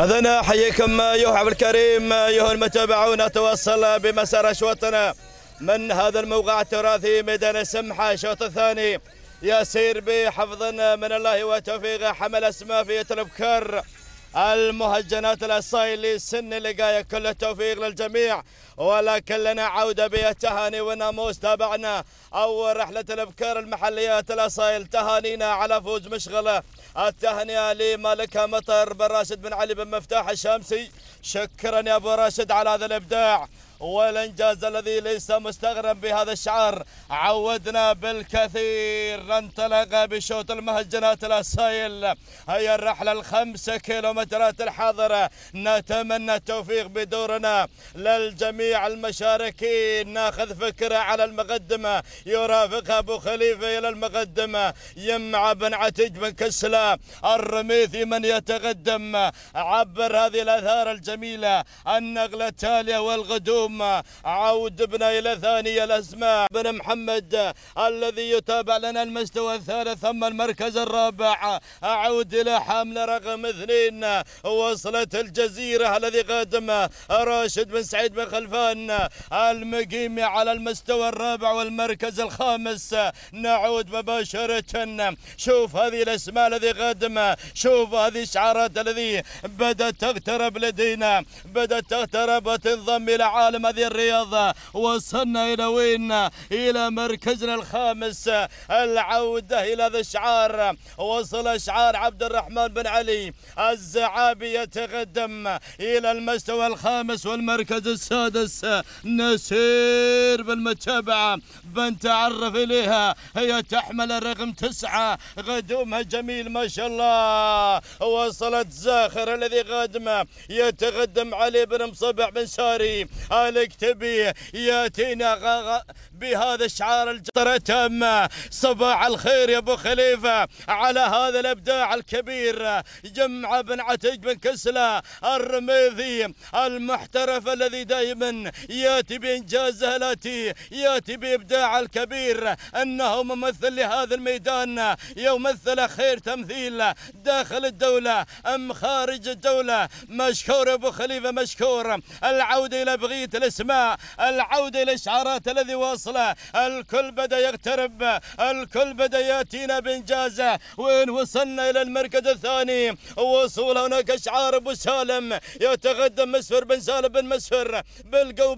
اذن احييكم ايها الكريم ايها المتابعون توصل بمسار اشواطنا من هذا الموقع التراثي ميدان السمحه الشوط الثاني يسير بحفظ من الله وتوفيق حمل اسماء في الابكار المهجنات الأصيلي سن لقاية كل التوفيق للجميع ولكن لنا عودة بالتهاني والناموس تابعنا أول رحلة الأبكار المحليات الأصيل تهانينا على فوز مشغلة التهنئة لمالكها مطر بن راشد بن علي بن مفتاح الشامسي شكرا يا أبو راشد على هذا الإبداع والإنجاز الذي ليس مستغرب بهذا الشعار عودنا بالكثير ننطلق بشوط المهجنات الأسايل هي الرحلة الخمسة كيلومترات الحاضرة نتمنى التوفيق بدورنا للجميع المشاركين ناخذ فكرة على المقدمة يرافقها أبو خليفة إلى المقدمة يمع بن عتيج بن كسلة الرميثي من يتقدم عبر هذه الأثار الجميلة النقلة التالية والغدوم اليوم عود بنا إلى ثاني الأسماء بن محمد الذي يتابع لنا المستوى الثالث ثم المركز الرابع أعود إلى حامل رقم اثنين وصلت الجزيرة الذي قدم راشد بن سعيد بن خلفان المقيم على المستوى الرابع والمركز الخامس نعود مباشرة شوف هذه الأسماء الذي قدم شوف هذه الشعارات الذي بدأت تغترب لدينا بدأت تغترب وتنضم إلى عالم أمام هذه الرياضة وصلنا إلى وين إلى مركزنا الخامس العودة إلى هذا الشعار وصل شعار عبد الرحمن بن علي الزعابي يتقدم إلى المستوى الخامس والمركز السادس نسير بالمتابعة بنتعرف إليها هي تحمل الرقم تسعة قدومها جميل ما شاء الله وصلت زاخر الذي قادمة يتقدم علي بن مصبح بن ساري ذلك تبيه ياتينا غغ... بهذا الشعار الجطرة تم صباح الخير يا ابو خليفه على هذا الابداع الكبير جمع بن عتيج بن كسلة الرميذي المحترف الذي دائما ياتي بانجازه الاتي ياتي بابداع الكبير انه ممثل لهذا الميدان يمثل خير تمثيل داخل الدوله ام خارج الدوله مشكور ابو خليفه مشكور العوده الى بغيت الاسماء العودة إلى الشعارات الذي وصله الكل بدأ يقترب الكل بدأ يأتينا بإنجازه وين وصلنا إلى المركز الثاني وصول هناك شعار أبو سالم يتقدم مسفر بن سالم بن مسفر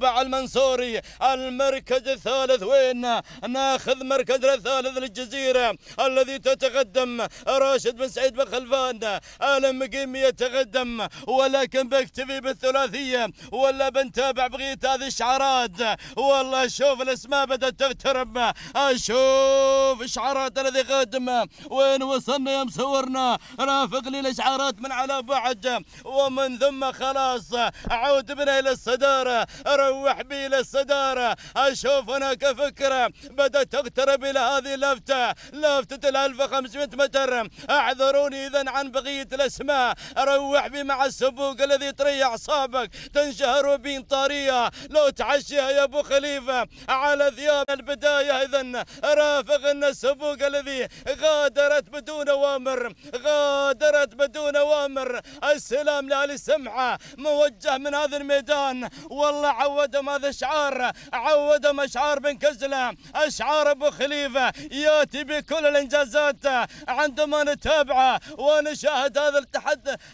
على المنصوري المركز الثالث وين ناخذ مركزنا الثالث للجزيرة الذي تتقدم راشد بن سعيد بن خلفان المقيم يتقدم ولكن بكتفي بالثلاثية ولا بنتابع بغير بقيت هذه الشعرات والله شوف الاسماء بدأت تغترب أشوف الشعرات الذي قدم وين وصلنا يا مصورنا رافق لي الاشعارات من على بعد ومن ثم خلاص عود بنا الى الصداره روح بي الى الصداره اشوف هناك فكره بدات تقترب الى هذه اللفته لفته ال 1500 متر اعذروني اذا عن بقيه الاسماء روح بي مع السبوق الذي تريح اعصابك تنشهر وبين طاريه لو تعشى يا أبو خليفة على ثياب البداية إذا رافقنا السبوق الذي غادرت بدون أوامر غادرت بدون أوامر السلام لال السمحه موجه من هذا الميدان والله عودهم هذا الشعار عودهم أشعار بن كزلة أشعار أبو خليفة يأتي بكل الإنجازات عندما نتابعه ونشاهد هذا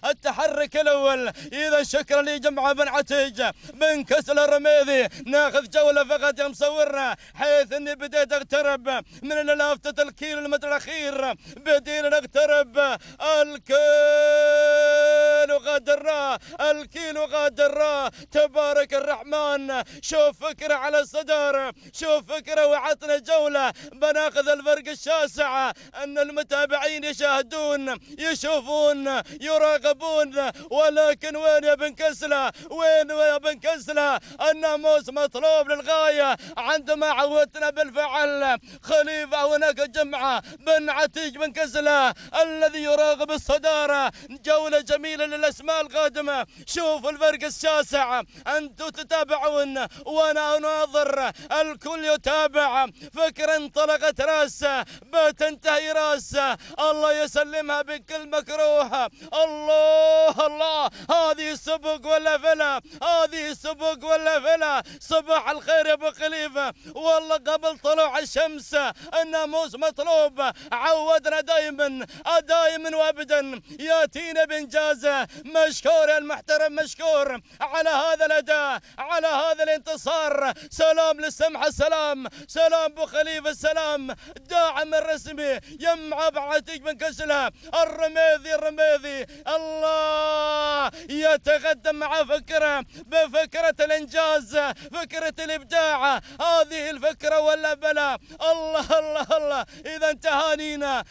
التحرك الأول إذا شكرا لجمعة بن عتيج بن كزله راس الرميذي ناخذ جولة فقط يا مصورنا حيث اني بديت اقترب من لافتة الكيلو المتر الاخير بدينا نقترب الكيلو غادرة الكيلو غادرة تبارك الرحمن شوف فكرة على الصدر شوف فكرة وعطنا جولة بناخذ الفرق الشاسع ان المتابعين يشاهدون يشوفون يراقبون ولكن وين يا بن كسلة وين يا بن كسلة الناموس مطلوب للغاية عندما عودتنا بالفعل خليفة هناك جمعة بن عتيج بن كسلة الذي يراقب الصدارة جولة جميلة للأسماء القادمة شوف الفرق الشاسع أنتم تتابعون وأنا أناظر الكل يتابع فكرة انطلقت راسه بتنتهي راسه الله يسلمها بكل مكروه الله الله هذه سبق ولا فلا هذه سبق ولا فلا صباح الخير يا ابو خليفه والله قبل طلوع الشمس الناموس مطلوب عودنا دائما دائما وابدا ياتينا بانجازه مشكور يا المحترم مشكور على هذا الاداء على هذا الانتصار سلام للسمحه السلام سلام ابو خليفه السلام داعم الرسمي يم عبعتك من كسلها الرميذي الرميذي الله يتقدم مع فكره بفكره الانجاز فكره الابداع هذه الفكره ولا بلا الله الله الله اذا تهانينا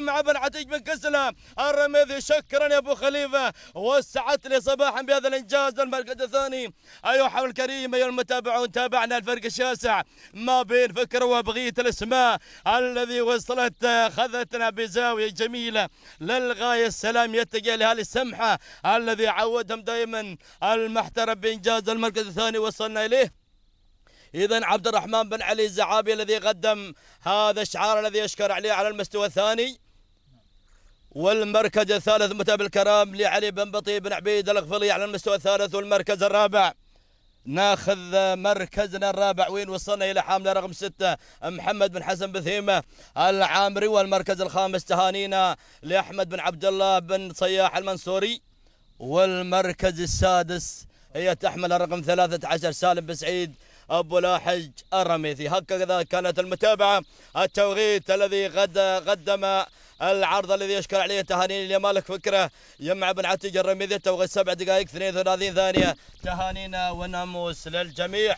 مع بن عتيج بن كسلة الرميذي شكرا يا ابو خليفه وسعت لي صباحا بهذا الانجاز المركز الثاني ايها الكريم ايها المتابعون تابعنا الفرق الشاسع ما بين فكره وبغيه الاسماء الذي وصلت اخذتنا بزاويه جميله للغايه السلام يتجه لهذه السمحه الذي عودهم دائما المحترف بإنجاز المركز الثاني وصلنا إليه إذا عبد الرحمن بن علي الزعابي الذي قدم هذا الشعار الذي يشكر عليه على المستوى الثاني والمركز الثالث متابع الكرام لعلي بن بطي بن عبيد الغفلي على المستوى الثالث والمركز الرابع ناخذ مركزنا الرابع وين وصلنا الى حامله رقم سته محمد بن حسن بثيمه العامري والمركز الخامس تهانينا لاحمد بن عبد الله بن صياح المنصوري والمركز السادس هي تحمل الرقم 13 سالم بسعيد أبو لاحج الرميثي هكذا كانت المتابعة التوقيت الذي غد قدم العرض الذي يشكر عليه تهانينا لمالك فكره يمع بن عتيج الرميثي توقيت سبع دقائق 32 ثانيه تهانينا وناموس للجميع